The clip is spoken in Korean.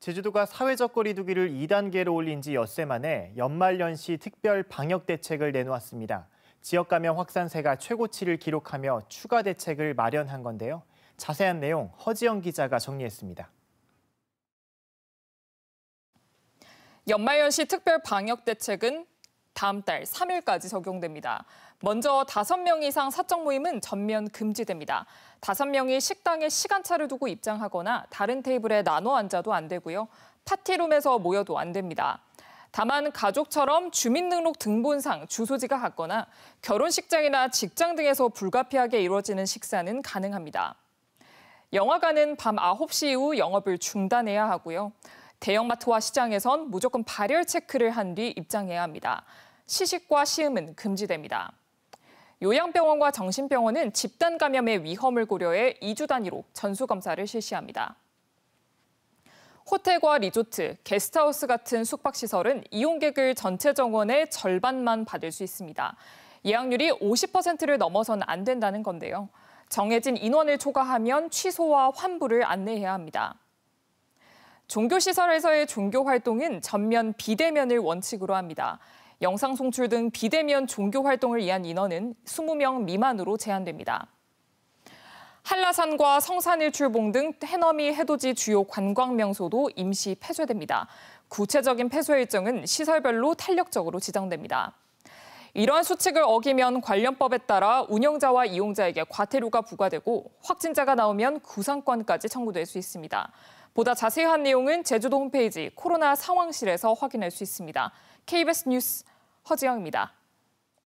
제주도가 사회적 거리두기를 2단계로 올린 지 엿새 만에 연말연시 특별 방역 대책을 내놓았습니다. 지역 감염 확산세가 최고치를 기록하며 추가 대책을 마련한 건데요. 자세한 내용 허지영 기자가 정리했습니다. 연말연시 특별 방역 대책은 다음 달 3일까지 적용됩니다. 먼저 5명 이상 사적 모임은 전면 금지됩니다. 5명이 식당에 시간차를 두고 입장하거나 다른 테이블에 나눠 앉아도 안 되고요. 파티룸에서 모여도 안 됩니다. 다만 가족처럼 주민등록 등본상 주소지가 같거나 결혼식장이나 직장 등에서 불가피하게 이루어지는 식사는 가능합니다. 영화관은 밤 9시 이후 영업을 중단해야 하고요. 대형마트와 시장에선 무조건 발열 체크를 한 뒤 입장해야 합니다. 시식과 시음은 금지됩니다. 요양병원과 정신병원은 집단 감염의 위험을 고려해 2주 단위로 전수검사를 실시합니다. 호텔과 리조트, 게스트하우스 같은 숙박시설은 이용객을 전체 정원의 절반만 받을 수 있습니다. 예약률이 50%를 넘어선 안 된다는 건데요. 정해진 인원을 초과하면 취소와 환불을 안내해야 합니다. 종교시설에서의 종교 활동은 전면 비대면을 원칙으로 합니다. 영상 송출 등 비대면 종교 활동을 위한 인원은 20명 미만으로 제한됩니다. 한라산과 성산일출봉 등 해넘이 해돋이 주요 관광 명소도 임시 폐쇄됩니다. 구체적인 폐쇄 일정은 시설별로 탄력적으로 지정됩니다. 이러한 수칙을 어기면 관련법에 따라 운영자와 이용자에게 과태료가 부과되고 확진자가 나오면 구상권까지 청구될 수 있습니다. 보다 자세한 내용은 제주도 홈페이지 코로나 상황실에서 확인할 수 있습니다. KBS 뉴스 허지영입니다.